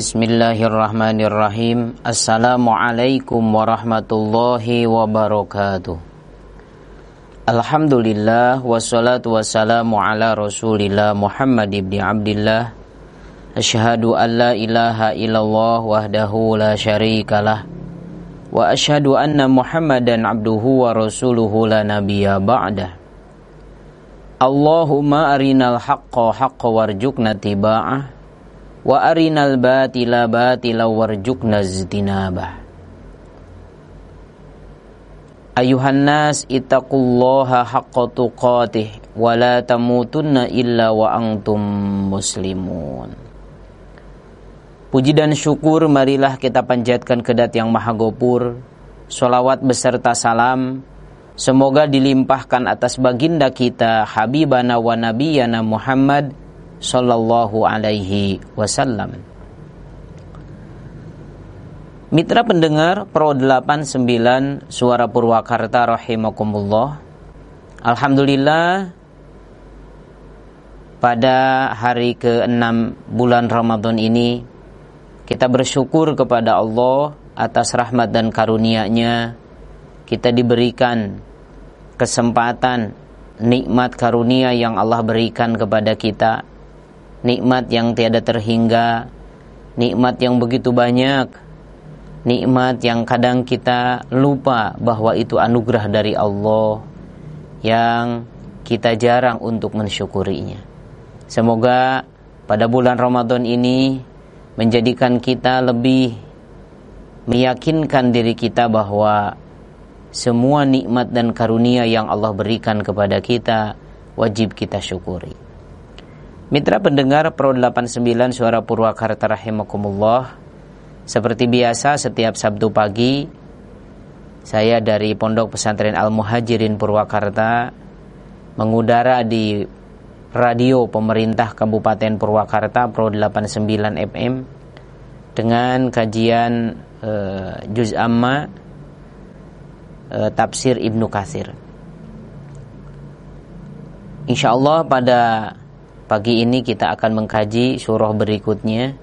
Bismillahirrahmanirrahim Assalamualaikum warahmatullahi wabarakatuh Alhamdulillah Wassalatu wassalamu ala rasulillah Muhammad ibn Abdullah Ashadu an la ilaha illallah wahdahu la syarikalah Wa ashadu anna muhammadan abduhu wa rasuluhu la nabiya ba'dah Allahumma arinal haqqa haqqa warjukna tiba'ah wa arinal batila batila warjukna ztinabah Ayuhan nas ittaqullaha haqqa tuqatih wa la tamutunna illa wa antum muslimun. Puji dan syukur marilah kita panjatkan kedat yang maha gopur Salawat beserta salam Semoga dilimpahkan atas baginda kita Habibana wa nabiyana Muhammad Sallallahu Alaihi Wasallam. Mitra pendengar Pro 89 Suara Purwakarta rahimakumullah. Alhamdulillah pada hari ke-6 bulan Ramadan ini kita bersyukur kepada Allah atas rahmat dan karunia-Nya. Kita diberikan kesempatan nikmat karunia yang Allah berikan kepada kita nikmat yang tiada terhingga, nikmat yang begitu banyak, nikmat yang kadang kita lupa bahwa itu anugerah dari Allah yang kita jarang untuk mensyukurinya. Semoga pada bulan Ramadan ini menjadikan kita lebih meyakinkan diri kita bahwa semua nikmat dan karunia yang Allah berikan kepada kita wajib kita syukuri. Mitra pendengar Pro 89 Suara Purwakarta rahimakumullah. Seperti biasa setiap Sabtu pagi saya dari Pondok Pesantren Al Muhajirin Purwakarta mengudara di radio pemerintah Kabupaten Purwakarta Pro 89 FM dengan kajian eh, Juz Amma uh, tafsir Ibnu Katsir. Insyaallah pada Pagi ini kita akan mengkaji surah berikutnya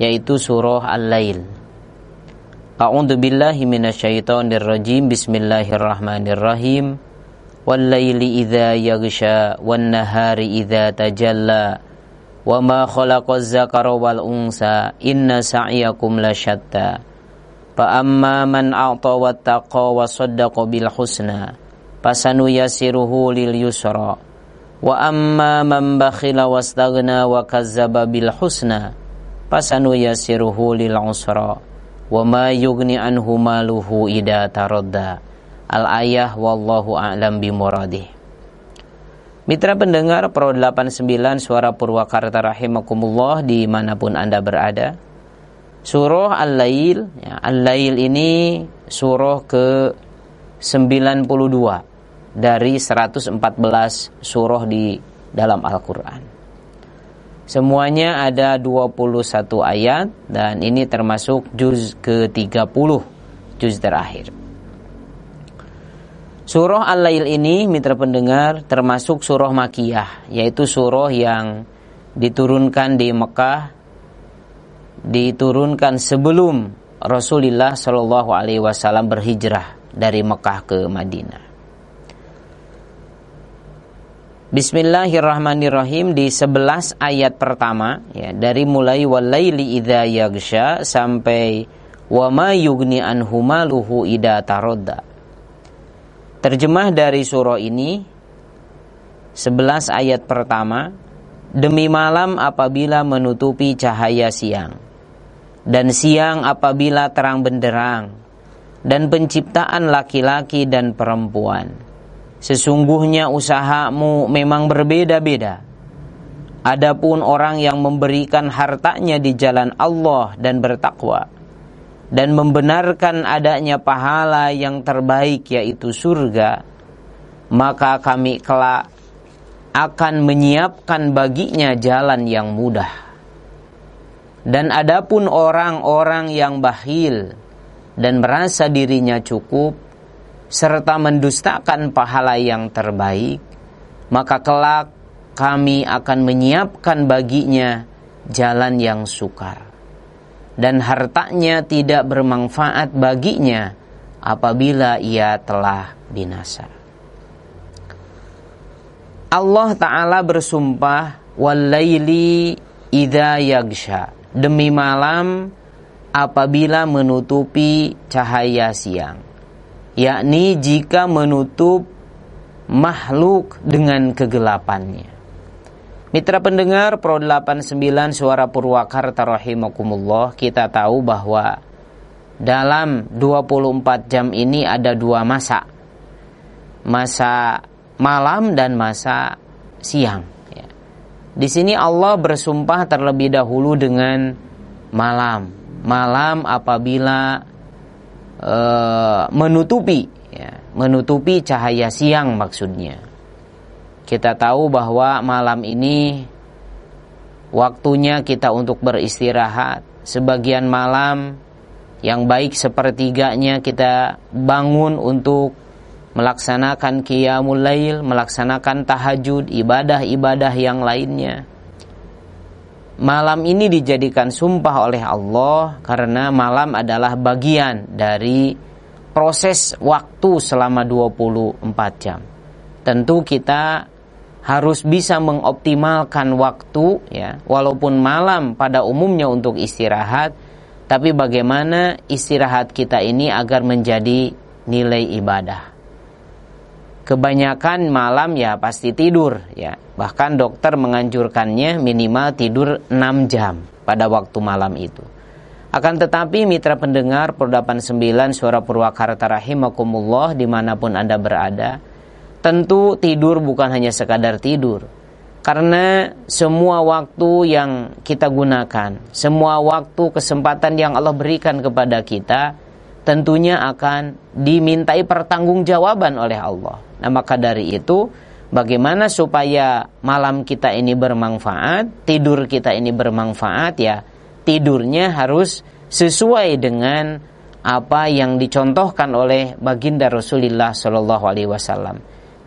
yaitu surah Al-Lail. A'udzu billahi minasyaitonir rajim. Bismillahirrahmanirrahim. Wal laili idza yaghsha wan nahari idza tajalla wa ma khalaqaz zakara wal unsa inna sa'yakum lasyatta. Fa amma man a'ta wattaqa wa saddaqa bil husna Fasanuyassiruhu lil yusra Wa amma man bakhila wastagna wa kazzaba bil husna fasanu yasiruhu lil usra wa ma yughni anhu maluhu ida taradda. Al ayah wallahu a'lam bi bimuradih. Mitra pendengar Pro 89 Suara Purwakarta rahimakumullah dimanapun Anda berada. Surah Al-Lail, ya, Al-Lail ini surah ke 92 dari 114 surah di dalam Al-Quran. Semuanya ada 21 ayat dan ini termasuk juz ke-30, juz terakhir. Surah Al-Lail ini, mitra pendengar, termasuk surah Makiyah, yaitu surah yang diturunkan di Mekah, diturunkan sebelum Rasulullah Shallallahu Alaihi Wasallam berhijrah dari Mekah ke Madinah. Bismillahirrahmanirrahim di sebelas ayat pertama ya dari mulai walaili idza yagsha sampai wama yugni anhuma luhu ida taroda Terjemah dari surah ini sebelas ayat pertama demi malam apabila menutupi cahaya siang dan siang apabila terang benderang dan penciptaan laki-laki dan perempuan Sesungguhnya usahamu memang berbeda-beda. Adapun orang yang memberikan hartanya di jalan Allah dan bertakwa dan membenarkan adanya pahala yang terbaik yaitu surga, maka kami kelak akan menyiapkan baginya jalan yang mudah. Dan adapun orang-orang yang bahil dan merasa dirinya cukup, serta mendustakan pahala yang terbaik, maka kelak kami akan menyiapkan baginya jalan yang sukar. Dan hartanya tidak bermanfaat baginya apabila ia telah binasa. Allah Ta'ala bersumpah Walaili idha yagsha Demi malam apabila menutupi cahaya siang yakni jika menutup makhluk dengan kegelapannya. Mitra pendengar Pro 89 Suara Purwakarta rahimakumullah, kita tahu bahwa dalam 24 jam ini ada dua masa. Masa malam dan masa siang. Ya. Di sini Allah bersumpah terlebih dahulu dengan malam. Malam apabila Eh, menutupi ya, menutupi cahaya siang maksudnya. Kita tahu bahwa malam ini waktunya kita untuk beristirahat. Sebagian malam yang baik sepertiganya kita bangun untuk melaksanakan qiyamul lail, melaksanakan tahajud, ibadah-ibadah yang lainnya malam ini dijadikan sumpah oleh Allah karena malam adalah bagian dari proses waktu selama 24 jam. Tentu kita harus bisa mengoptimalkan waktu ya, walaupun malam pada umumnya untuk istirahat, tapi bagaimana istirahat kita ini agar menjadi nilai ibadah. Kebanyakan malam ya pasti tidur ya. Bahkan dokter menganjurkannya minimal tidur 6 jam pada waktu malam itu. Akan tetapi mitra pendengar Perdapan 9 Suara Purwakarta Rahimakumullah dimanapun Anda berada Tentu tidur bukan hanya sekadar tidur Karena semua waktu yang kita gunakan Semua waktu kesempatan yang Allah berikan kepada kita Tentunya akan dimintai pertanggungjawaban oleh Allah Nah maka dari itu bagaimana supaya malam kita ini bermanfaat, tidur kita ini bermanfaat ya. Tidurnya harus sesuai dengan apa yang dicontohkan oleh baginda Rasulullah Shallallahu alaihi wasallam.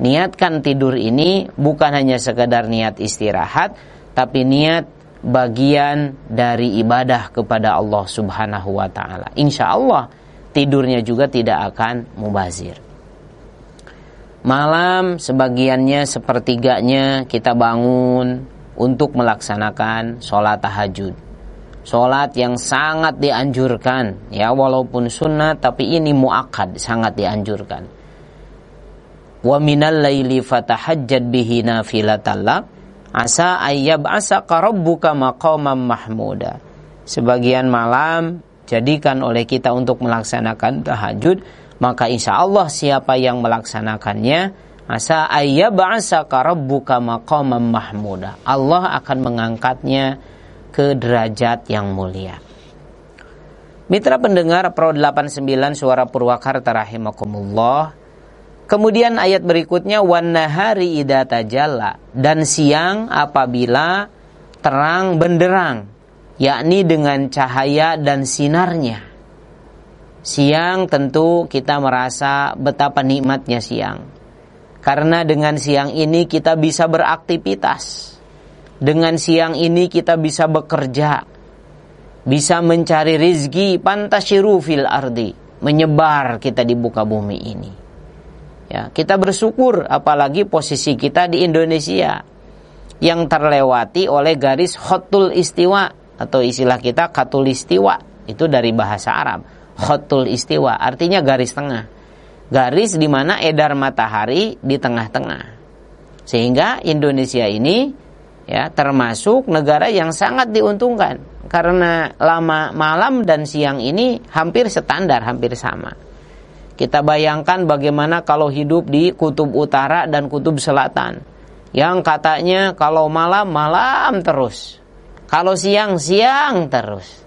Niatkan tidur ini bukan hanya sekadar niat istirahat, tapi niat bagian dari ibadah kepada Allah Subhanahu wa taala. Insya Allah tidurnya juga tidak akan mubazir. Malam sebagiannya sepertiganya kita bangun untuk melaksanakan sholat tahajud. Sholat yang sangat dianjurkan ya walaupun sunnah tapi ini muakad sangat dianjurkan. Wa minal laili fatahajjad bihi nafilatallak asa ayyab asa karabbuka maqamam mahmuda. Sebagian malam jadikan oleh kita untuk melaksanakan tahajud maka insya Allah siapa yang melaksanakannya asa ayyab'asaka rabbuka maqaman mahmuda Allah akan mengangkatnya ke derajat yang mulia Mitra pendengar Pro 89 Suara Purwakarta rahimakumullah Kemudian ayat berikutnya wanahari ida tajalla dan siang apabila terang benderang yakni dengan cahaya dan sinarnya Siang tentu kita merasa betapa nikmatnya siang. Karena dengan siang ini kita bisa beraktivitas. Dengan siang ini kita bisa bekerja. Bisa mencari rizki pantasiru fil ardi. Menyebar kita di buka bumi ini. Ya, kita bersyukur apalagi posisi kita di Indonesia yang terlewati oleh garis hotul istiwa atau istilah kita katul istiwa itu dari bahasa Arab khotul istiwa artinya garis tengah garis di mana edar matahari di tengah-tengah sehingga Indonesia ini ya termasuk negara yang sangat diuntungkan karena lama malam dan siang ini hampir standar hampir sama kita bayangkan bagaimana kalau hidup di kutub utara dan kutub selatan yang katanya kalau malam malam terus kalau siang siang terus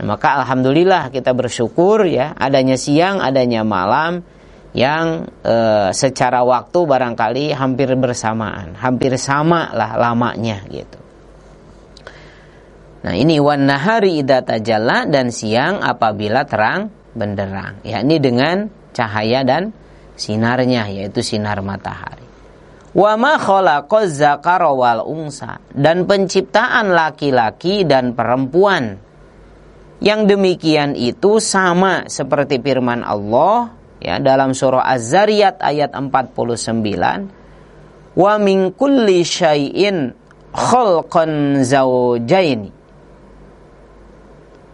Nah, maka alhamdulillah kita bersyukur ya adanya siang, adanya malam yang e, secara waktu barangkali hampir bersamaan, hampir sama lah lamanya gitu. Nah ini wan nahari idza dan siang apabila terang benderang. Ya ini dengan cahaya dan sinarnya yaitu sinar matahari. Wa ma khalaqa zakara wal unsa dan penciptaan laki-laki dan perempuan yang demikian itu sama seperti firman Allah ya dalam surah Az-Zariyat ayat 49 wa min kulli syai'in khalqan zaujaini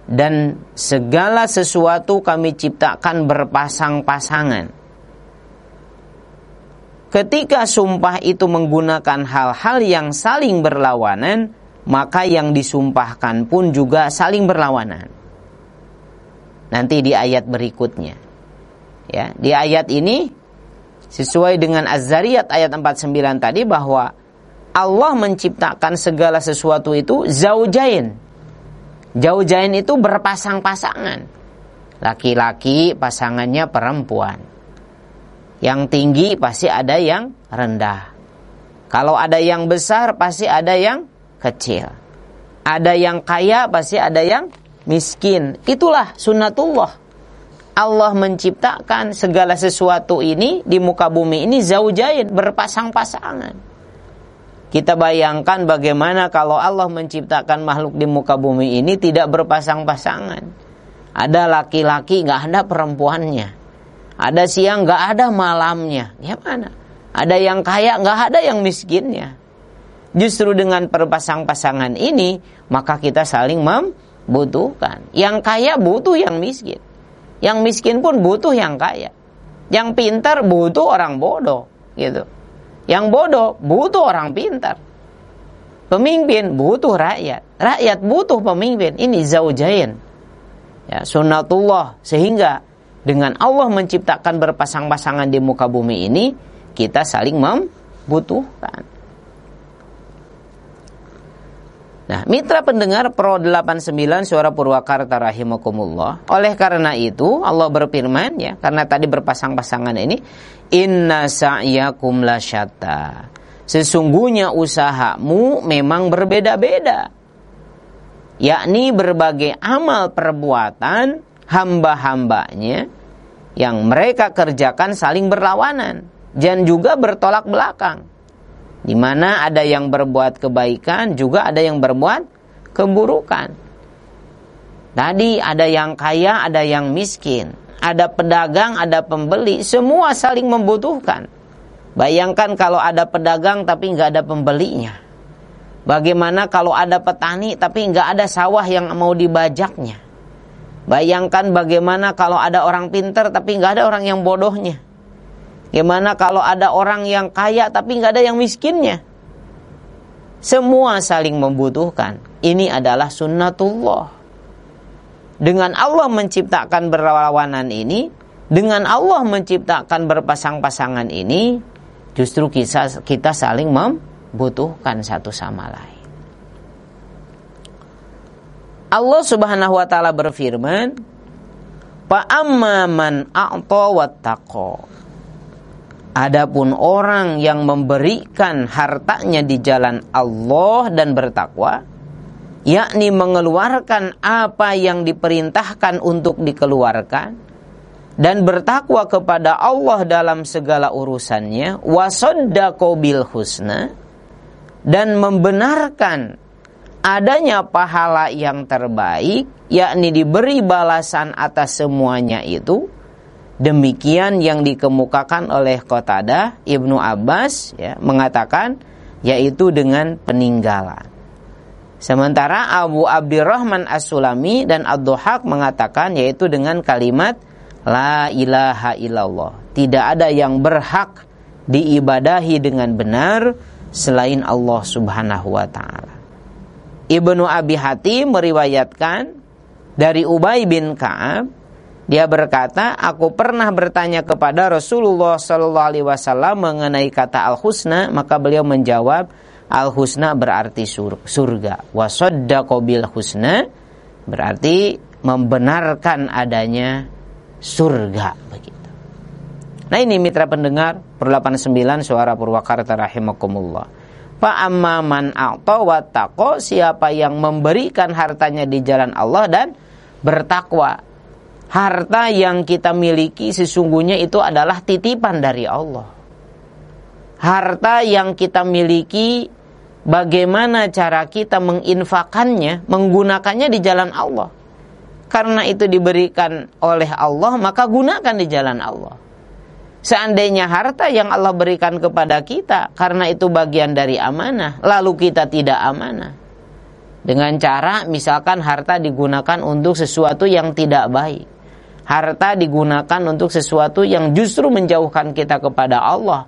dan segala sesuatu kami ciptakan berpasang-pasangan ketika sumpah itu menggunakan hal-hal yang saling berlawanan maka yang disumpahkan pun juga saling berlawanan nanti di ayat berikutnya. Ya, di ayat ini sesuai dengan Az-Zariyat ayat 49 tadi bahwa Allah menciptakan segala sesuatu itu zaujain. Zaujain itu berpasang-pasangan. Laki-laki pasangannya perempuan. Yang tinggi pasti ada yang rendah. Kalau ada yang besar pasti ada yang kecil. Ada yang kaya pasti ada yang miskin. Itulah sunnatullah. Allah menciptakan segala sesuatu ini di muka bumi ini zaujain berpasang-pasangan. Kita bayangkan bagaimana kalau Allah menciptakan makhluk di muka bumi ini tidak berpasang-pasangan. Ada laki-laki nggak -laki, ada perempuannya. Ada siang nggak ada malamnya. Gimana? Ya ada yang kaya nggak ada yang miskinnya. Justru dengan perpasang pasangan ini maka kita saling mem butuhkan. Yang kaya butuh yang miskin. Yang miskin pun butuh yang kaya. Yang pintar butuh orang bodoh, gitu. Yang bodoh butuh orang pintar. Pemimpin butuh rakyat. Rakyat butuh pemimpin. Ini zaujain. Ya, sunnatullah sehingga dengan Allah menciptakan berpasang-pasangan di muka bumi ini kita saling membutuhkan. Nah, mitra pendengar Pro 89 Suara Purwakarta rahimakumullah. Oleh karena itu, Allah berfirman ya, karena tadi berpasang-pasangan ini, inna sa'yakum lasyata. Sesungguhnya usahamu memang berbeda-beda. Yakni berbagai amal perbuatan hamba-hambanya yang mereka kerjakan saling berlawanan dan juga bertolak belakang. Di mana ada yang berbuat kebaikan, juga ada yang berbuat keburukan. Tadi ada yang kaya, ada yang miskin, ada pedagang, ada pembeli, semua saling membutuhkan. Bayangkan kalau ada pedagang tapi nggak ada pembelinya. Bagaimana kalau ada petani tapi nggak ada sawah yang mau dibajaknya? Bayangkan bagaimana kalau ada orang pinter tapi nggak ada orang yang bodohnya. Gimana kalau ada orang yang kaya tapi nggak ada yang miskinnya? Semua saling membutuhkan. Ini adalah sunnatullah. Dengan Allah menciptakan berlawanan ini, dengan Allah menciptakan berpasang-pasangan ini, justru kita, kita saling membutuhkan satu sama lain. Allah Subhanahu wa taala berfirman, "Fa amman a'ta Adapun orang yang memberikan hartanya di jalan Allah dan bertakwa, yakni mengeluarkan apa yang diperintahkan untuk dikeluarkan dan bertakwa kepada Allah dalam segala urusannya, wasoddaqo bil husna dan membenarkan adanya pahala yang terbaik, yakni diberi balasan atas semuanya itu, Demikian yang dikemukakan oleh Qatada Ibnu Abbas ya, mengatakan yaitu dengan peninggalan. Sementara Abu Abdurrahman As-Sulami dan Ad-Dhuhaq mengatakan yaitu dengan kalimat La ilaha illallah. Tidak ada yang berhak diibadahi dengan benar selain Allah Subhanahu wa taala. Ibnu Abi Hatim meriwayatkan dari Ubay bin Ka'ab dia berkata, aku pernah bertanya kepada Rasulullah Shallallahu Alaihi Wasallam mengenai kata al husna, maka beliau menjawab, al husna berarti surga. Wasodda kobil husna berarti membenarkan adanya surga. Begitu. Nah ini mitra pendengar, per 89 suara Purwakarta rahimakumullah. Pak amman a'ta wa siapa yang memberikan hartanya di jalan Allah dan bertakwa harta yang kita miliki sesungguhnya itu adalah titipan dari Allah. Harta yang kita miliki bagaimana cara kita menginfakannya, menggunakannya di jalan Allah. Karena itu diberikan oleh Allah, maka gunakan di jalan Allah. Seandainya harta yang Allah berikan kepada kita karena itu bagian dari amanah, lalu kita tidak amanah. Dengan cara misalkan harta digunakan untuk sesuatu yang tidak baik harta digunakan untuk sesuatu yang justru menjauhkan kita kepada Allah,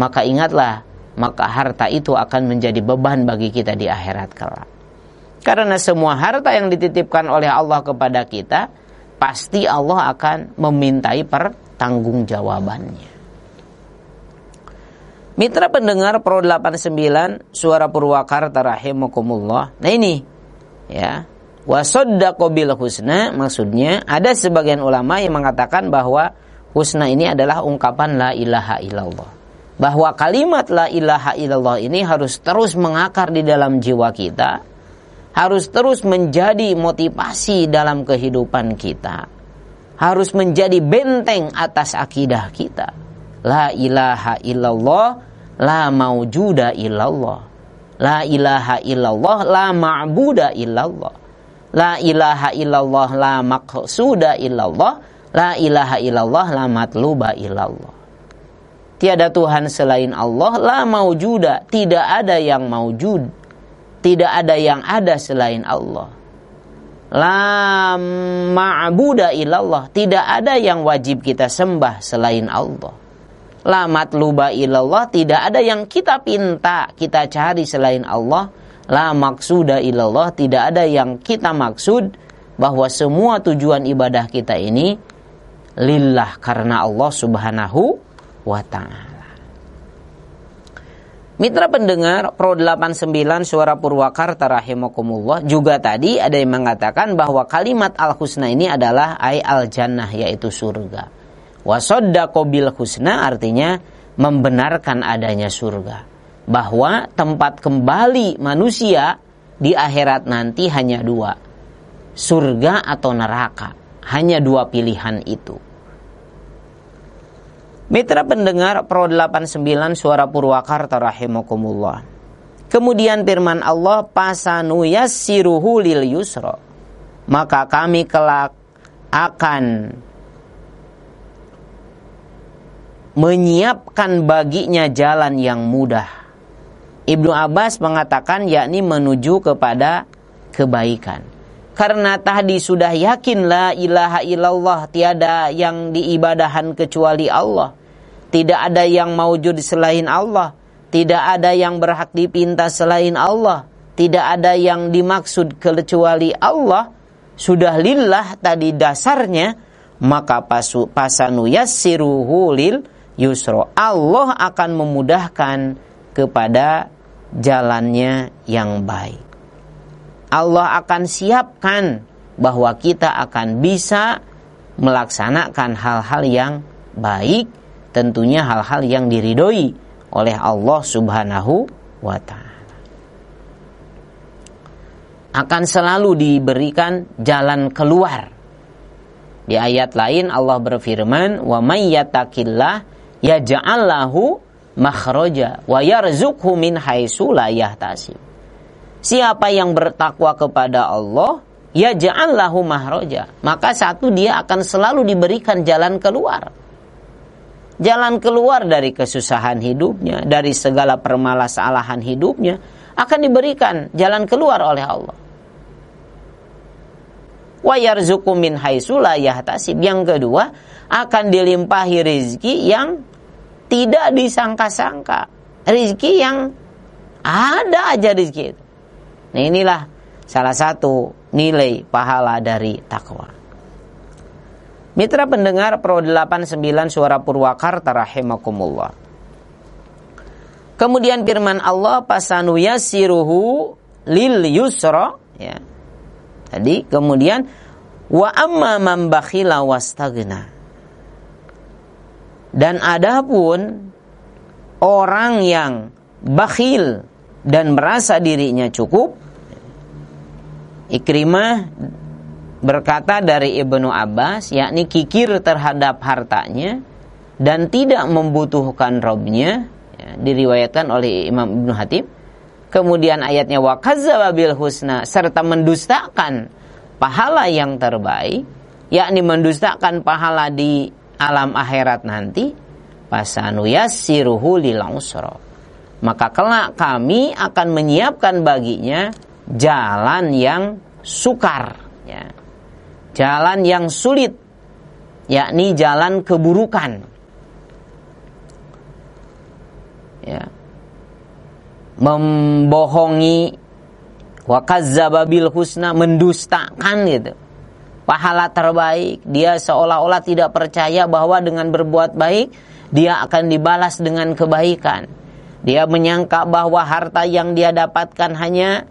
maka ingatlah, maka harta itu akan menjadi beban bagi kita di akhirat kelak. Karena semua harta yang dititipkan oleh Allah kepada kita, pasti Allah akan memintai pertanggungjawabannya. Mitra pendengar Pro 89 Suara Purwakarta rahimakumullah. Nah ini ya, Wasoddaqo bil husna maksudnya ada sebagian ulama yang mengatakan bahwa husna ini adalah ungkapan la ilaha illallah. Bahwa kalimat la ilaha illallah ini harus terus mengakar di dalam jiwa kita, harus terus menjadi motivasi dalam kehidupan kita. Harus menjadi benteng atas akidah kita. La ilaha illallah, la maujuda illallah. La ilaha illallah, la ma'buda illallah. La ilaha illallah la maqsuda illallah La ilaha illallah la matluba illallah Tiada Tuhan selain Allah La maujuda Tidak ada yang maujud Tidak ada yang ada selain Allah La ma'buda illallah Tidak ada yang wajib kita sembah selain Allah La matluba illallah Tidak ada yang kita pinta Kita cari selain Allah La maksuda ilallah tidak ada yang kita maksud bahwa semua tujuan ibadah kita ini lillah karena Allah Subhanahu wa taala. Mitra pendengar Pro 89 Suara Purwakarta rahimakumullah juga tadi ada yang mengatakan bahwa kalimat al-husna ini adalah ai al-jannah yaitu surga. Wasoddaqo kobil husna artinya membenarkan adanya surga bahwa tempat kembali manusia di akhirat nanti hanya dua, surga atau neraka. Hanya dua pilihan itu. Mitra pendengar Pro 89 Suara Purwakarta rahimakumullah. Kemudian firman Allah yassiruhu lil yusro, Maka kami kelak akan menyiapkan baginya jalan yang mudah Ibnu Abbas mengatakan yakni menuju kepada kebaikan. Karena tadi sudah yakin la ilaha illallah tiada yang diibadahan kecuali Allah. Tidak ada yang maujud selain Allah. Tidak ada yang berhak dipinta selain Allah. Tidak ada yang dimaksud kecuali Allah. Sudah lillah tadi dasarnya. Maka pasu, pasanu yassiruhu lil yusro. Allah akan memudahkan kepada jalannya yang baik. Allah akan siapkan bahwa kita akan bisa melaksanakan hal-hal yang baik, tentunya hal-hal yang diridhoi oleh Allah Subhanahu wa taala. Akan selalu diberikan jalan keluar. Di ayat lain Allah berfirman, "Wa may yattaqillah yaj'al makhraja wa yarzuqhu min haitsu la Siapa yang bertakwa kepada Allah, ya ja'allahu mahroja. Maka satu dia akan selalu diberikan jalan keluar. Jalan keluar dari kesusahan hidupnya, dari segala permalasalahan hidupnya, akan diberikan jalan keluar oleh Allah. Wa yarzuqu min haitsula yahtasib. Yang kedua, akan dilimpahi rizki yang tidak disangka-sangka rezeki yang ada aja rezeki itu. Nah inilah salah satu nilai pahala dari takwa. Mitra pendengar Pro 89 Suara Purwakarta rahimakumullah. Kemudian firman Allah pasanu yasiruhu lil yusra ya. Tadi kemudian wa amma man bakhila wastagna. Dan adapun orang yang bakhil dan merasa dirinya cukup, Ikrimah berkata dari Ibnu Abbas, yakni kikir terhadap hartanya dan tidak membutuhkan robnya, ya, diriwayatkan oleh Imam Ibnu Hatim. Kemudian ayatnya wa wakazabil husna serta mendustakan pahala yang terbaik, yakni mendustakan pahala di alam akhirat nanti pasanu yassiruhu lil usra. Maka kelak kami akan menyiapkan baginya jalan yang sukar ya. Jalan yang sulit yakni jalan keburukan. Ya. Membohongi wa kazzababil husna mendustakan gitu pahala terbaik, dia seolah-olah tidak percaya bahwa dengan berbuat baik dia akan dibalas dengan kebaikan. Dia menyangka bahwa harta yang dia dapatkan hanya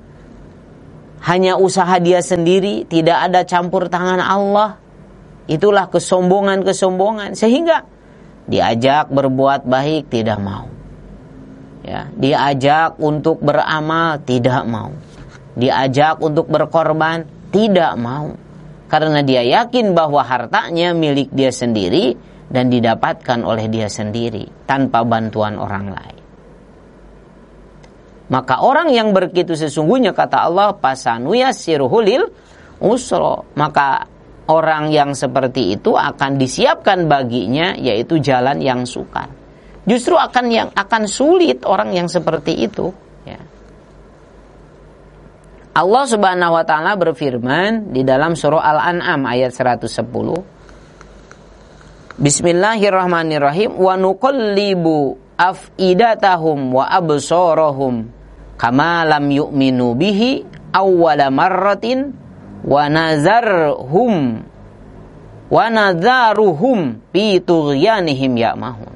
hanya usaha dia sendiri, tidak ada campur tangan Allah. Itulah kesombongan-kesombongan sehingga diajak berbuat baik tidak mau. Ya, diajak untuk beramal tidak mau. Diajak untuk berkorban tidak mau karena dia yakin bahwa hartanya milik dia sendiri dan didapatkan oleh dia sendiri tanpa bantuan orang lain. Maka orang yang begitu sesungguhnya kata Allah pasanuya sirhulil usro maka orang yang seperti itu akan disiapkan baginya yaitu jalan yang sukar. Justru akan yang akan sulit orang yang seperti itu ya. Allah Subhanahu wa taala berfirman di dalam surah Al-An'am ayat 110 Bismillahirrahmanirrahim wa nuqallibu afidatahum wa absorahum kama lam yu'minu bihi awwala marratin wa nazarhum wa nazaruhum fi tughyanihim ya'mahun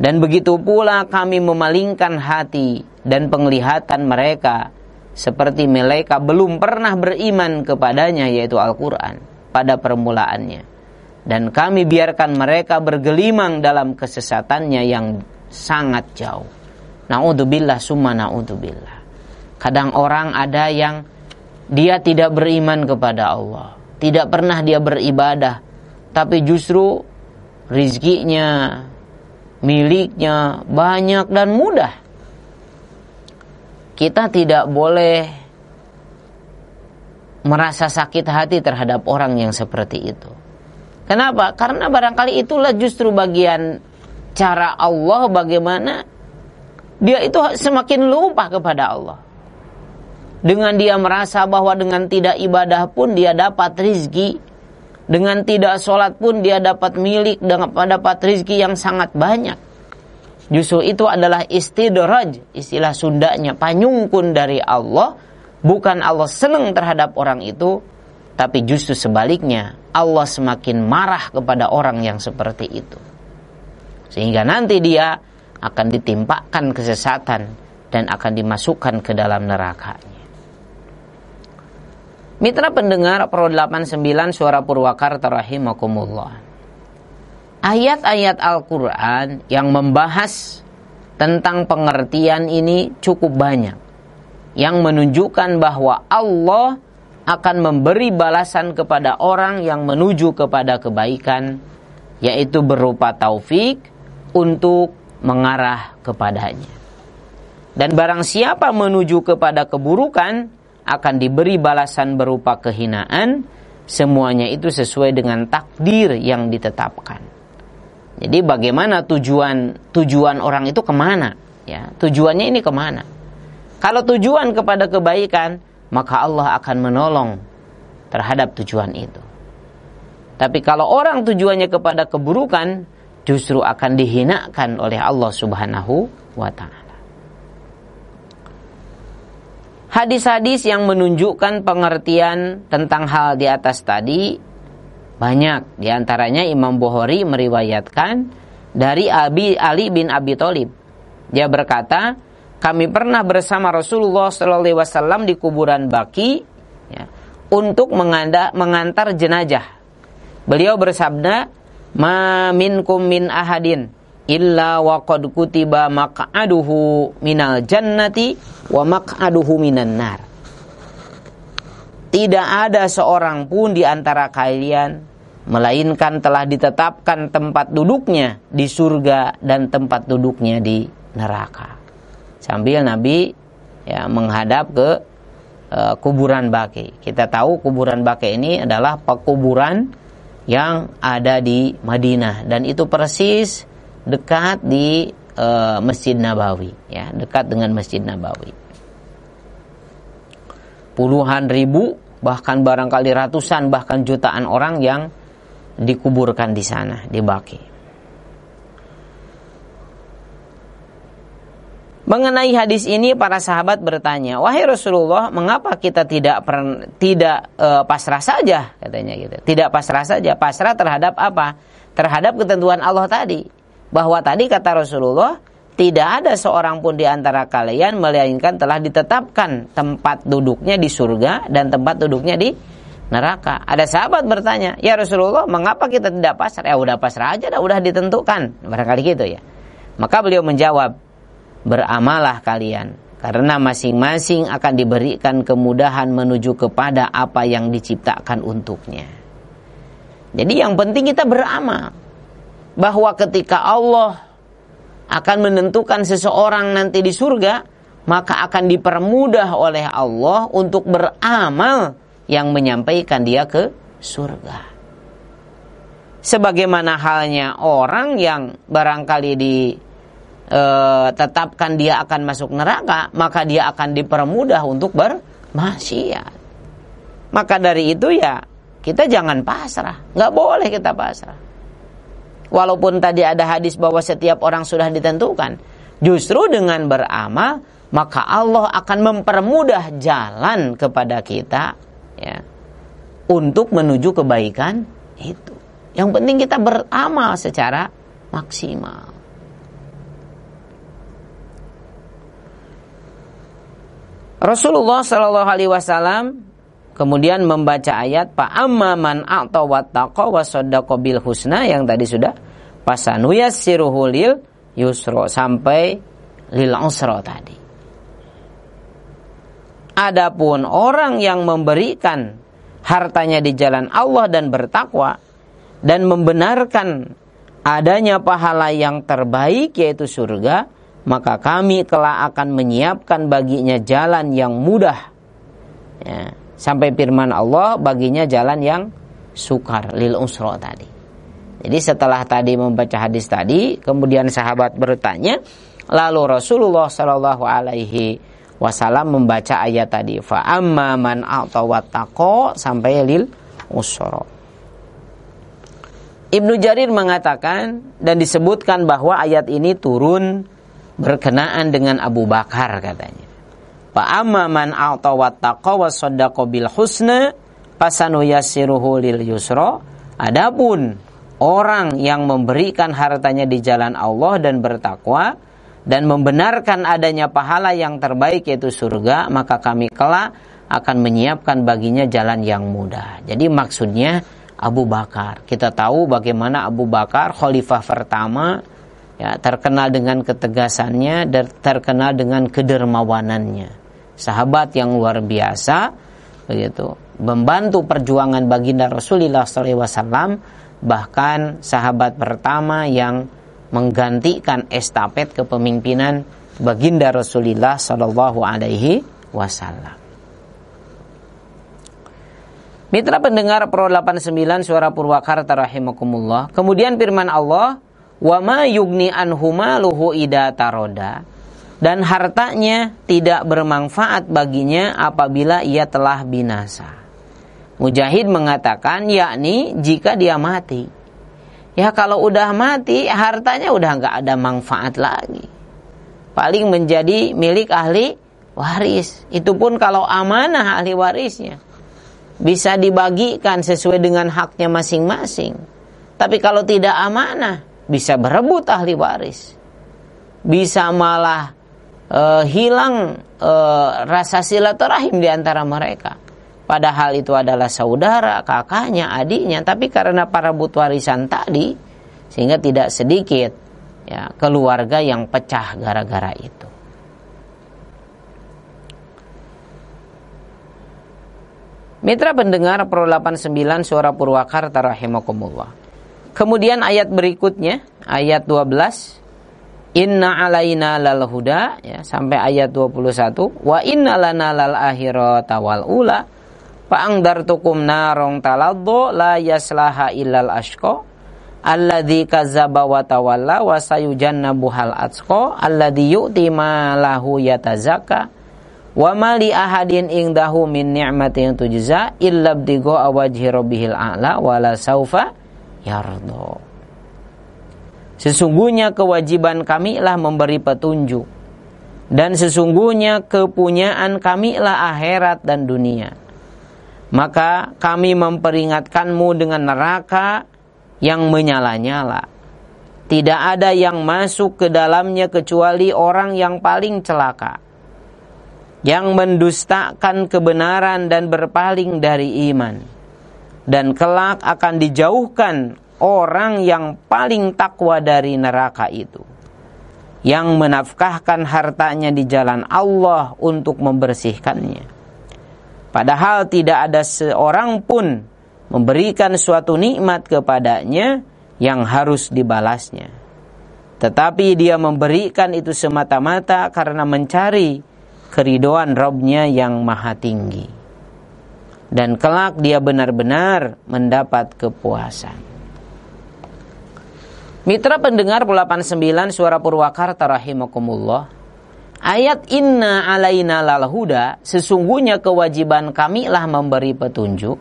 dan begitu pula kami memalingkan hati dan penglihatan mereka seperti mereka belum pernah beriman kepadanya yaitu Al-Qur'an pada permulaannya dan kami biarkan mereka bergelimang dalam kesesatannya yang sangat jauh. Naudzubillah summa naudzubillah. Kadang orang ada yang dia tidak beriman kepada Allah, tidak pernah dia beribadah, tapi justru rizkinya, miliknya banyak dan mudah kita tidak boleh merasa sakit hati terhadap orang yang seperti itu. Kenapa? Karena barangkali itulah justru bagian cara Allah bagaimana dia itu semakin lupa kepada Allah. Dengan dia merasa bahwa dengan tidak ibadah pun dia dapat rizki. Dengan tidak sholat pun dia dapat milik, dengan dapat rizki yang sangat banyak. Justru itu adalah istidraj, istilah Sundanya, panyungkun dari Allah. Bukan Allah senang terhadap orang itu, tapi justru sebaliknya, Allah semakin marah kepada orang yang seperti itu. Sehingga nanti dia akan ditimpakan kesesatan dan akan dimasukkan ke dalam nerakanya. Mitra pendengar Pro 89 Suara Purwakarta rahimakumullah ayat-ayat Al-Quran yang membahas tentang pengertian ini cukup banyak. Yang menunjukkan bahwa Allah akan memberi balasan kepada orang yang menuju kepada kebaikan, yaitu berupa taufik untuk mengarah kepadanya. Dan barang siapa menuju kepada keburukan, akan diberi balasan berupa kehinaan, semuanya itu sesuai dengan takdir yang ditetapkan. Jadi bagaimana tujuan tujuan orang itu kemana? Ya, tujuannya ini kemana? Kalau tujuan kepada kebaikan, maka Allah akan menolong terhadap tujuan itu. Tapi kalau orang tujuannya kepada keburukan, justru akan dihinakan oleh Allah Subhanahu wa taala. Hadis-hadis yang menunjukkan pengertian tentang hal di atas tadi banyak diantaranya Imam Bukhari meriwayatkan dari Abi Ali bin Abi Thalib. Dia berkata, kami pernah bersama Rasulullah SAW di kuburan Baki ya, untuk menganda, mengantar jenajah. Beliau bersabda, "Ma minkum min ahadin illa wa qad kutiba maq'aduhu minal jannati wa maq'aduhu minan nar." Tidak ada seorang pun di antara kalian melainkan telah ditetapkan tempat duduknya di surga dan tempat duduknya di neraka. Sambil Nabi ya menghadap ke uh, kuburan baki. Kita tahu kuburan baki ini adalah pekuburan yang ada di Madinah dan itu persis dekat di uh, Masjid Nabawi ya, dekat dengan Masjid Nabawi puluhan ribu bahkan barangkali ratusan bahkan jutaan orang yang dikuburkan di sana di Baki. Mengenai hadis ini para sahabat bertanya, "Wahai Rasulullah, mengapa kita tidak per, tidak e, pasrah saja?" katanya gitu. Tidak pasrah saja, pasrah terhadap apa? Terhadap ketentuan Allah tadi. Bahwa tadi kata Rasulullah, tidak ada seorang pun di antara kalian melainkan telah ditetapkan tempat duduknya di surga dan tempat duduknya di neraka. Ada sahabat bertanya, "Ya Rasulullah, mengapa kita tidak pasrah?" Ya udah pasrah aja, dah, udah ditentukan. Barangkali gitu ya. Maka beliau menjawab, "Beramalah kalian karena masing-masing akan diberikan kemudahan menuju kepada apa yang diciptakan untuknya." Jadi yang penting kita beramal bahwa ketika Allah akan menentukan seseorang nanti di surga, maka akan dipermudah oleh Allah untuk beramal yang menyampaikan dia ke surga. Sebagaimana halnya orang yang barangkali ditetapkan eh, dia akan masuk neraka, maka dia akan dipermudah untuk bermaksiat. Maka dari itu ya kita jangan pasrah, nggak boleh kita pasrah. Walaupun tadi ada hadis bahwa setiap orang sudah ditentukan, justru dengan beramal maka Allah akan mempermudah jalan kepada kita ya untuk menuju kebaikan itu. Yang penting kita beramal secara maksimal. Rasulullah Shallallahu Alaihi Wasallam kemudian membaca ayat fa amma man a'ta wattaqa wasaddaqa bil husna yang tadi sudah pasan yassiruhu lil yusra sampai lil usra tadi Adapun orang yang memberikan hartanya di jalan Allah dan bertakwa dan membenarkan adanya pahala yang terbaik yaitu surga, maka kami kelak akan menyiapkan baginya jalan yang mudah. Ya sampai firman Allah baginya jalan yang sukar lil usro tadi. Jadi setelah tadi membaca hadis tadi, kemudian sahabat bertanya, lalu Rasulullah Shallallahu Alaihi Wasallam membaca ayat tadi, fa amman sampai lil usra. Ibnu Jarir mengatakan dan disebutkan bahwa ayat ini turun berkenaan dengan Abu Bakar katanya. Fa amma man a'ta taqa wa saddaqa bil husna fasanu yassiruhu lil yusra. Adapun orang yang memberikan hartanya di jalan Allah dan bertakwa dan membenarkan adanya pahala yang terbaik yaitu surga, maka kami kelak akan menyiapkan baginya jalan yang mudah. Jadi maksudnya Abu Bakar. Kita tahu bagaimana Abu Bakar khalifah pertama ya terkenal dengan ketegasannya dan terkenal dengan kedermawanannya sahabat yang luar biasa begitu membantu perjuangan baginda Rasulullah SAW bahkan sahabat pertama yang menggantikan estafet kepemimpinan baginda Rasulullah Shallallahu Alaihi Wasallam. Mitra pendengar Pro 89 Suara Purwakarta rahimakumullah. Kemudian firman Allah, "Wa ma yugni anhu maluhu ida taroda." dan hartanya tidak bermanfaat baginya apabila ia telah binasa. Mujahid mengatakan yakni jika dia mati. Ya kalau udah mati hartanya udah nggak ada manfaat lagi. Paling menjadi milik ahli waris. Itu pun kalau amanah ahli warisnya. Bisa dibagikan sesuai dengan haknya masing-masing. Tapi kalau tidak amanah bisa berebut ahli waris. Bisa malah uh, hilang uh, rasa silaturahim di antara mereka. Padahal itu adalah saudara, kakaknya, adiknya, tapi karena para butuh warisan tadi sehingga tidak sedikit ya keluarga yang pecah gara-gara itu. Mitra pendengar Pro 89 Suara Purwakarta Rahimahkumullah Kemudian ayat berikutnya, ayat 12 Inna alaina lal huda ya, sampai ayat 21 wa inna lana lal akhirata wal ula angdartukum narong taladdu la yaslaha illal asqa alladzi kazzaba wa tawalla wa sayujannabuhal asqa alladzi yu'ti ma lahu yatazaka wa ma li ahadin indahu min ni'mati tujza illa bidgo awajhi rabbihil a'la wa saufa yardha Sesungguhnya kewajiban kami kamilah memberi petunjuk dan sesungguhnya kepunyaan kami kamilah akhirat dan dunia. Maka kami memperingatkanmu dengan neraka yang menyala-nyala. Tidak ada yang masuk ke dalamnya kecuali orang yang paling celaka. Yang mendustakan kebenaran dan berpaling dari iman. Dan kelak akan dijauhkan orang yang paling takwa dari neraka itu yang menafkahkan hartanya di jalan Allah untuk membersihkannya padahal tidak ada seorang pun memberikan suatu nikmat kepadanya yang harus dibalasnya tetapi dia memberikan itu semata-mata karena mencari keridoan Robnya yang maha tinggi. Dan kelak dia benar-benar mendapat kepuasan. Mitra pendengar 89 suara Purwakarta rahimakumullah. Ayat inna alaina lal huda sesungguhnya kewajiban kami lah memberi petunjuk.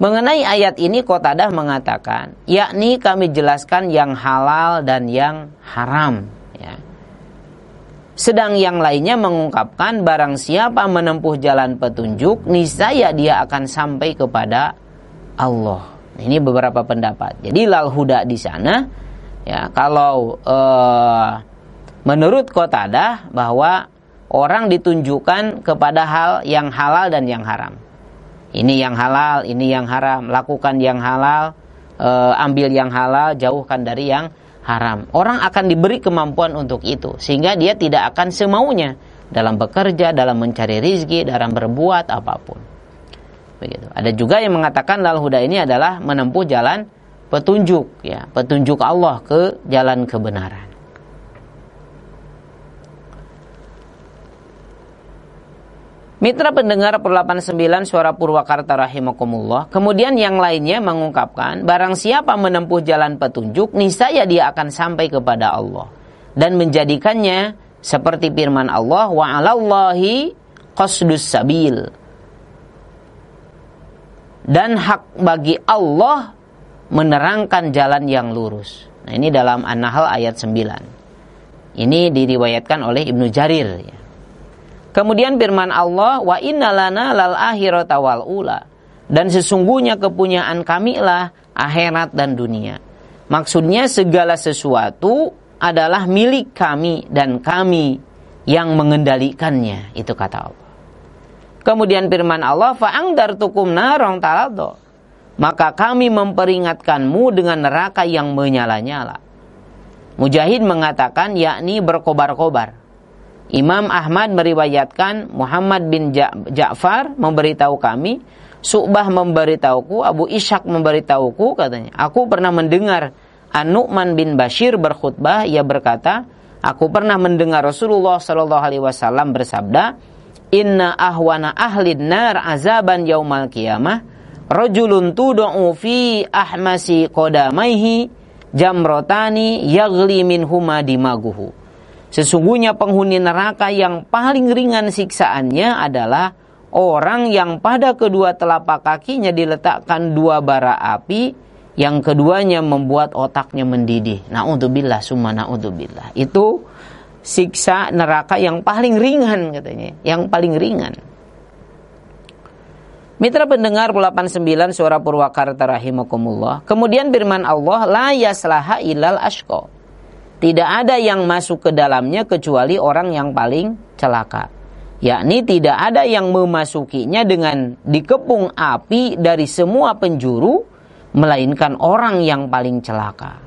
Mengenai ayat ini dah mengatakan, yakni kami jelaskan yang halal dan yang haram, ya. Sedang yang lainnya mengungkapkan barang siapa menempuh jalan petunjuk, niscaya dia akan sampai kepada Allah. Ini beberapa pendapat. Jadi lal huda di sana ya kalau uh, menurut Qatadah bahwa orang ditunjukkan kepada hal yang halal dan yang haram. Ini yang halal, ini yang haram, lakukan yang halal, e, ambil yang halal, jauhkan dari yang haram. Orang akan diberi kemampuan untuk itu, sehingga dia tidak akan semaunya dalam bekerja, dalam mencari rizki, dalam berbuat apapun. Begitu. Ada juga yang mengatakan lal huda ini adalah menempuh jalan petunjuk ya, petunjuk Allah ke jalan kebenaran. Mitra pendengar per 89 suara Purwakarta rahimakumullah. Kemudian yang lainnya mengungkapkan, barang siapa menempuh jalan petunjuk, niscaya dia akan sampai kepada Allah dan menjadikannya seperti firman Allah wa 'alallahi qasdus sabil. Dan hak bagi Allah menerangkan jalan yang lurus. Nah, ini dalam An-Nahl ayat 9. Ini diriwayatkan oleh Ibnu Jarir ya. Kemudian firman Allah, "Wa innalana lal akhirata wal ula." Dan sesungguhnya kepunyaan kami lah akhirat dan dunia. Maksudnya segala sesuatu adalah milik kami dan kami yang mengendalikannya, itu kata Allah. Kemudian firman Allah, "Fa'angdartukum narong taladho." maka kami memperingatkanmu dengan neraka yang menyala-nyala. Mujahid mengatakan yakni berkobar-kobar. Imam Ahmad meriwayatkan Muhammad bin Ja'far memberitahu kami, Su'bah memberitahuku, Abu Ishak memberitahuku katanya. Aku pernah mendengar An-Nu'man bin Bashir berkhutbah, ia berkata, aku pernah mendengar Rasulullah Shallallahu alaihi wasallam bersabda, "Inna ahwana ahlin nar azaban yaumal kiamah. Rajulun tudu'u fi ahmasi qodamaihi jamrotani yagli minhuma dimaguhu. Sesungguhnya penghuni neraka yang paling ringan siksaannya adalah orang yang pada kedua telapak kakinya diletakkan dua bara api yang keduanya membuat otaknya mendidih. Nauzubillah summa nauzubillah. Itu siksa neraka yang paling ringan katanya, yang paling ringan. Mitra pendengar 89 suara Purwakarta rahimakumullah. Kemudian firman Allah, la yaslaha ilal ashko. Tidak ada yang masuk ke dalamnya kecuali orang yang paling celaka. Yakni tidak ada yang memasukinya dengan dikepung api dari semua penjuru, melainkan orang yang paling celaka.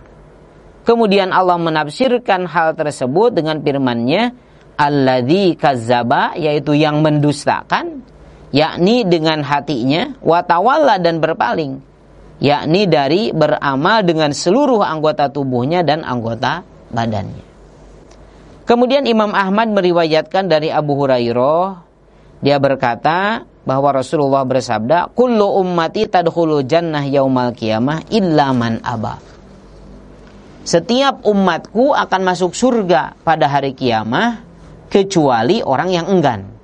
Kemudian Allah menafsirkan hal tersebut dengan firman-Nya, alladzi kazzaba yaitu yang mendustakan yakni dengan hatinya watawalla dan berpaling yakni dari beramal dengan seluruh anggota tubuhnya dan anggota badannya kemudian Imam Ahmad meriwayatkan dari Abu Hurairah dia berkata bahwa Rasulullah bersabda kullu ummati tadkhulu jannah yaumal qiyamah illa man aba setiap umatku akan masuk surga pada hari kiamah kecuali orang yang enggan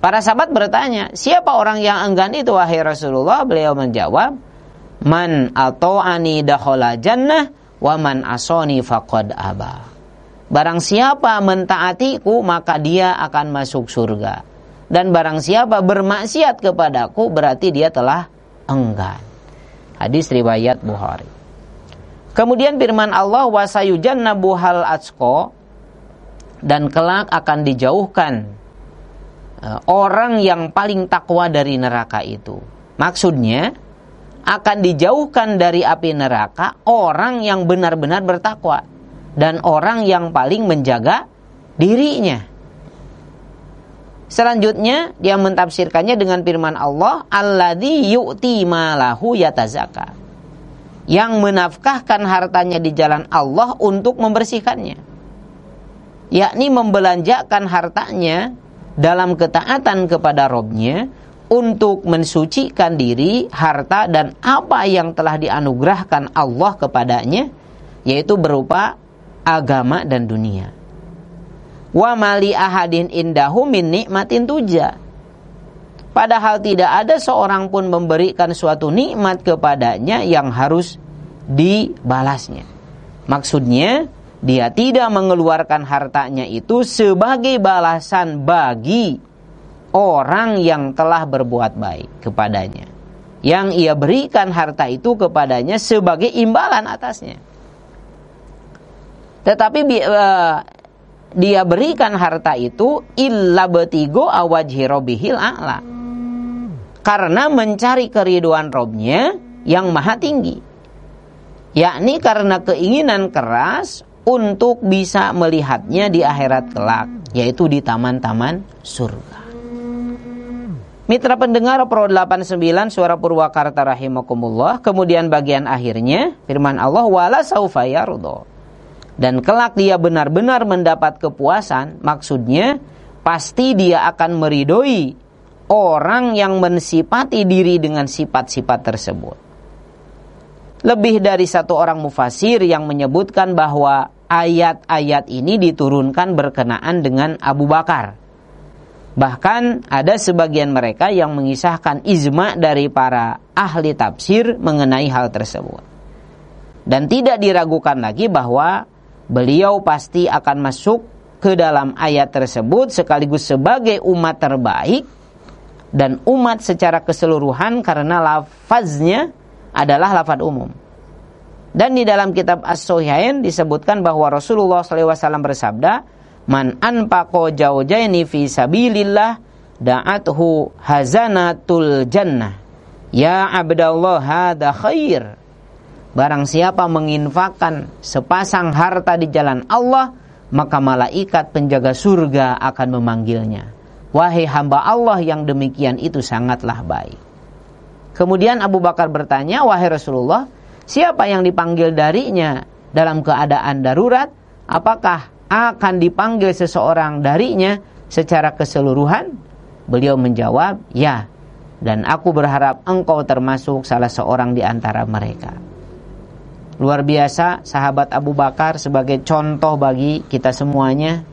Para sahabat bertanya, siapa orang yang enggan itu wahai Rasulullah? Beliau menjawab, man ato'ani dakhala jannah wa man asoni faqad aba. Barang siapa mentaatiku maka dia akan masuk surga. Dan barang siapa bermaksiat kepadaku berarti dia telah enggan. Hadis riwayat Bukhari. Kemudian firman Allah wasayujannabu hal atsko dan kelak akan dijauhkan Eh, orang yang paling takwa dari neraka itu. Maksudnya akan dijauhkan dari api neraka orang yang benar-benar bertakwa dan orang yang paling menjaga dirinya. Selanjutnya dia mentafsirkannya dengan firman Allah, Alladhi yu'ti malahu yatazaka." Yang menafkahkan hartanya di jalan Allah untuk membersihkannya. Yakni membelanjakan hartanya dalam ketaatan kepada Robnya untuk mensucikan diri, harta, dan apa yang telah dianugerahkan Allah kepadanya, yaitu berupa agama dan dunia. Wa mali ahadin indahu min nikmatin tuja. Padahal tidak ada seorang pun memberikan suatu nikmat kepadanya yang harus dibalasnya. Maksudnya, dia tidak mengeluarkan hartanya itu sebagai balasan bagi orang yang telah berbuat baik kepadanya. Yang ia berikan harta itu kepadanya sebagai imbalan atasnya. Tetapi eh, dia berikan harta itu illa betigo awajhi robihil a'la. Karena mencari keriduan robnya yang maha tinggi. Yakni karena keinginan keras untuk bisa melihatnya di akhirat kelak, yaitu di taman-taman surga. Mitra pendengar Pro 89 Suara Purwakarta rahimakumullah. Kemudian bagian akhirnya firman Allah wala saufa Dan kelak dia benar-benar mendapat kepuasan, maksudnya pasti dia akan meridoi orang yang mensipati diri dengan sifat-sifat tersebut. Lebih dari satu orang mufasir yang menyebutkan bahwa ayat-ayat ini diturunkan berkenaan dengan Abu Bakar. Bahkan ada sebagian mereka yang mengisahkan izma dari para ahli tafsir mengenai hal tersebut. Dan tidak diragukan lagi bahwa beliau pasti akan masuk ke dalam ayat tersebut sekaligus sebagai umat terbaik dan umat secara keseluruhan karena lafaznya adalah lafad umum. Dan di dalam kitab As-Sahihain disebutkan bahwa Rasulullah SAW bersabda, "Man anpako jaujaini fi sabilillah da'athu hazanatul jannah." Ya Abdullah hada khair. Barang siapa menginfakkan sepasang harta di jalan Allah, maka malaikat penjaga surga akan memanggilnya. Wahai hamba Allah yang demikian itu sangatlah baik. Kemudian Abu Bakar bertanya, "Wahai Rasulullah, siapa yang dipanggil darinya dalam keadaan darurat? Apakah akan dipanggil seseorang darinya secara keseluruhan?" Beliau menjawab, "Ya." Dan aku berharap engkau termasuk salah seorang di antara mereka. Luar biasa sahabat Abu Bakar sebagai contoh bagi kita semuanya.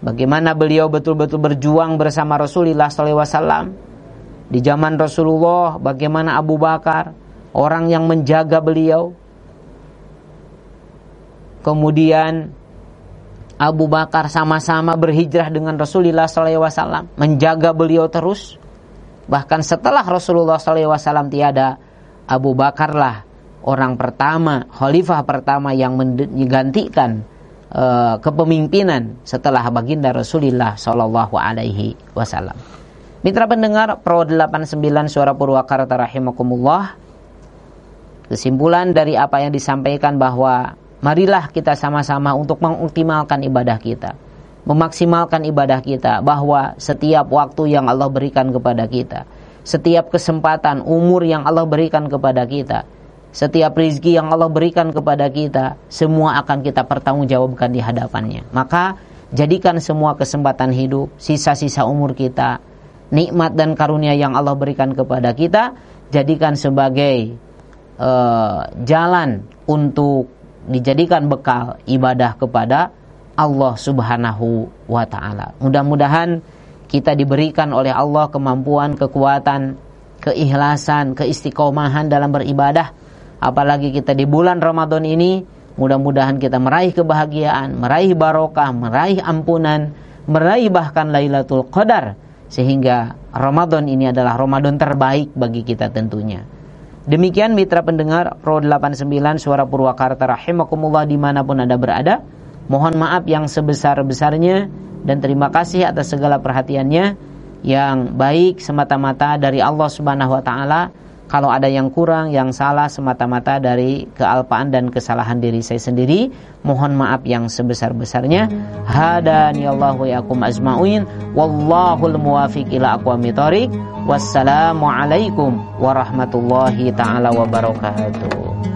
Bagaimana beliau betul-betul berjuang bersama Rasulullah SAW di zaman Rasulullah bagaimana Abu Bakar orang yang menjaga beliau. Kemudian Abu Bakar sama-sama berhijrah dengan Rasulullah SAW menjaga beliau terus. Bahkan setelah Rasulullah SAW tiada, Abu Bakarlah orang pertama, khalifah pertama yang menggantikan eh, kepemimpinan setelah baginda Rasulullah Shallallahu Alaihi Wasallam. Mitra pendengar Pro 89 Suara Purwakarta rahimakumullah. Kesimpulan dari apa yang disampaikan bahwa marilah kita sama-sama untuk mengoptimalkan ibadah kita. Memaksimalkan ibadah kita bahwa setiap waktu yang Allah berikan kepada kita, setiap kesempatan umur yang Allah berikan kepada kita, setiap rizki yang Allah berikan kepada kita, semua akan kita pertanggungjawabkan di hadapannya. Maka jadikan semua kesempatan hidup, sisa-sisa umur kita, nikmat dan karunia yang Allah berikan kepada kita jadikan sebagai uh, jalan untuk dijadikan bekal ibadah kepada Allah Subhanahu wa taala. Mudah-mudahan kita diberikan oleh Allah kemampuan, kekuatan, keikhlasan, keistiqomahan dalam beribadah. Apalagi kita di bulan Ramadan ini, mudah-mudahan kita meraih kebahagiaan, meraih barokah, meraih ampunan, meraih bahkan Lailatul Qadar sehingga Ramadan ini adalah Ramadan terbaik bagi kita tentunya. Demikian mitra pendengar Pro 89 Suara Purwakarta rahimakumullah dimanapun Anda berada. Mohon maaf yang sebesar-besarnya dan terima kasih atas segala perhatiannya yang baik semata-mata dari Allah Subhanahu wa taala kalau ada yang kurang, yang salah semata-mata dari kealpaan dan kesalahan diri saya sendiri, mohon maaf yang sebesar-besarnya. Hadani Allahu yakum azmauin, Wallahul muwafiq ila aqwamit thoriq. Wassalamualaikum warahmatullahi taala wabarakatuh.